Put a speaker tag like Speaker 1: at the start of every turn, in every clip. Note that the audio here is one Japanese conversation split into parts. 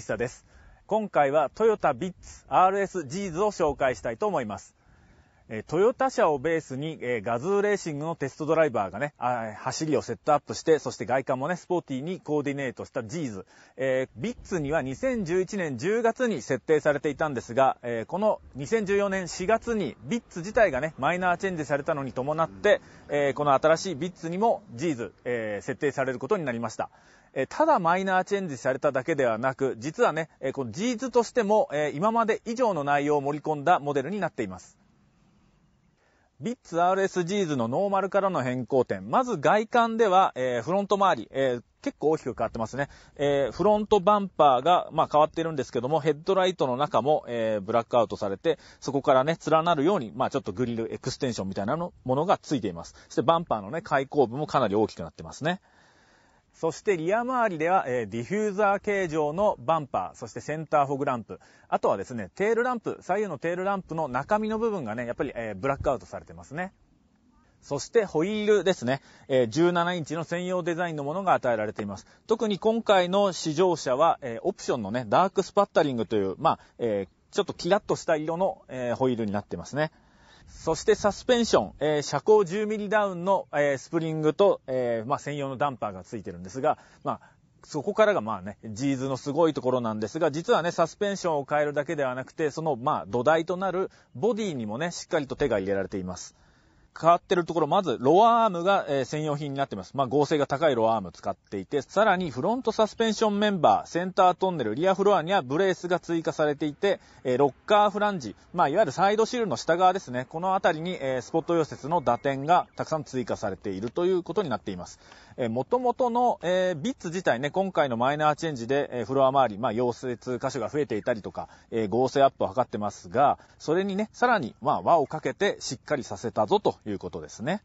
Speaker 1: 久です今回はトヨタビッツ RS ジーズを紹介したいと思いますトヨタ車をベースに、えガズーレーシングのテストドライバーがね、走りをセットアップして、そして外観もね、スポーティーにコーディネートしたジーズ。えビッツには2011年10月に設定されていたんですが、えー、この2014年4月にビッツ自体がね、マイナーチェンジされたのに伴って、えー、この新しいビッツにもジーズ、え設定されることになりました。えただマイナーチェンジされただけではなく、実はね、えこのジーズとしても、え今まで以上の内容を盛り込んだモデルになっています。ビッツ RSGs のノーマルからの変更点。まず外観では、えー、フロント周り、えー、結構大きく変わってますね。えー、フロントバンパーが、まあ、変わってるんですけども、ヘッドライトの中も、えー、ブラックアウトされて、そこからね、連なるように、まあ、ちょっとグリルエクステンションみたいなのものがついています。そしてバンパーのね、開口部もかなり大きくなってますね。そしてリア周りでは、えー、ディフューザー形状のバンパー、そしてセンターフォグランプ、あとはですね、テールランプ、左右のテールランプの中身の部分がね、やっぱり、えー、ブラックアウトされてますね。そしてホイールですね、えー、17インチの専用デザインのものが与えられています。特に今回の試乗車は、えー、オプションのね、ダークスパッタリングという、まあ、えー、ちょっとキラッとした色の、えホイールになってますね。そしてサスペンション、えー、車高1 0ミリダウンの、えー、スプリングと、えー、まあ、専用のダンパーがついてるんですが、まあ、そこからがまあね、ジーズのすごいところなんですが、実はね、サスペンションを変えるだけではなくて、そのまあ土台となるボディにもね、しっかりと手が入れられています。変わってるところ、まず、ロアアームが、専用品になってます。まあ、合成が高いロアアーム使っていて、さらに、フロントサスペンションメンバー、センタートンネル、リアフロアにはブレースが追加されていて、ロッカーフランジ、まあ、いわゆるサイドシールの下側ですね、このあたりに、スポット溶接の打点がたくさん追加されているということになっています。元々の、ビッツ自体ね、今回のマイナーチェンジで、フロア周り、まあ、溶接箇所が増えていたりとか、合成アップを図ってますが、それにね、さらに、まあ、輪をかけてしっかりさせたぞということですね。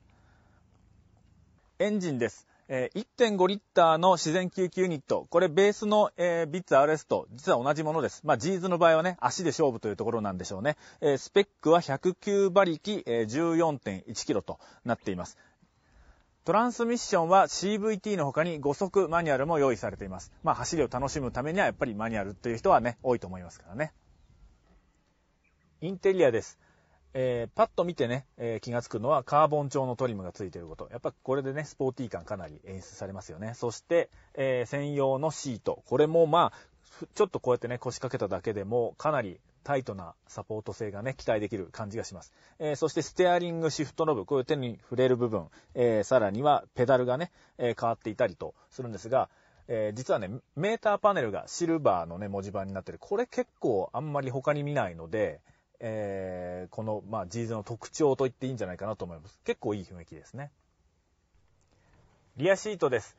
Speaker 1: エンジンです。1.5リッターの自然吸気ユニット。これベースの、えー、ビッツ RS と実は同じものです。まあ、ジーズの場合はね、足で勝負というところなんでしょうね。えー、スペックは109馬力、えー、14.1キロとなっています。トランスミッションは CVT の他に5速マニュアルも用意されています。まあ、走りを楽しむためにはやっぱりマニュアルという人はね、多いと思いますからね。インテリアです。えー、パッと見てね、えー、気がつくのはカーボン調のトリムがついてること。やっぱこれでね、スポーティー感かなり演出されますよね。そして、えー、専用のシート。これもまあ、ちょっとこうやってね、腰掛けただけでもかなりタイトなサポート性がね、期待できる感じがします。えー、そしてステアリングシフトノブ、こういう手に触れる部分、えー、さらにはペダルがね、え変わっていたりとするんですが、えー、実はね、メーターパネルがシルバーのね、文字盤になってる。これ結構あんまり他に見ないので、えー、この、まあ、ジーズの特徴と言っていいんじゃないかなと思います。結構いい雰囲気ですね。リアシートです。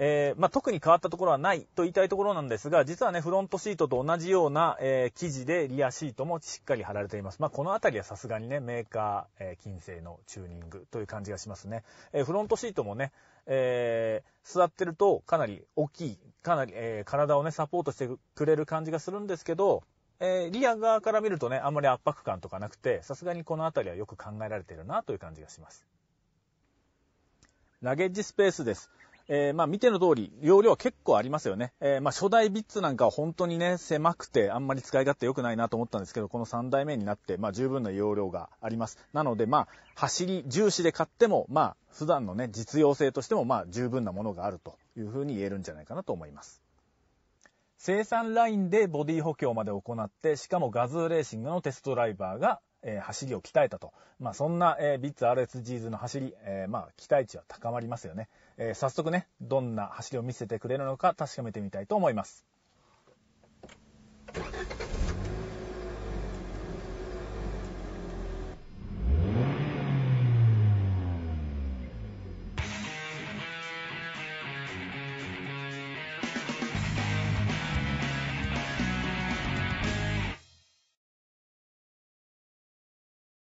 Speaker 1: えー、まあ、特に変わったところはないと言いたいところなんですが、実はね、フロントシートと同じような、えー、生地でリアシートもしっかり貼られています。まあ、この辺りはさすがにね、メーカー、えー、金製のチューニングという感じがしますね。えフロントシートもね、え座ってるとかなり大きい、かなり、え体をね、サポートしてくれる感じがするんですけど、えー、リア側から見るとね、あんまり圧迫感とかなくて、さすがにこの辺りはよく考えられてるなという感じがします。ラゲッジスペースです。えー、まあ見ての通り、容量は結構ありますよね。えー、まあ初代ビッツなんかは本当にね、狭くて、あんまり使い勝手良くないなと思ったんですけど、この3代目になって、まあ十分な容量があります。なので、まあ、走り重視で買っても、まあ、普段のね、実用性としても、まあ十分なものがあるというふうに言えるんじゃないかなと思います。生産ラインでボディ補強まで行って、しかもガズーレーシングのテストドライバーが、えー、走りを鍛えたと。まあ、そんな、えー、ビッツ RSGs の走り、えー、まあ、期待値は高まりますよね。え早速ね、どんな走りを見せてくれるのか確かめてみたいと思います。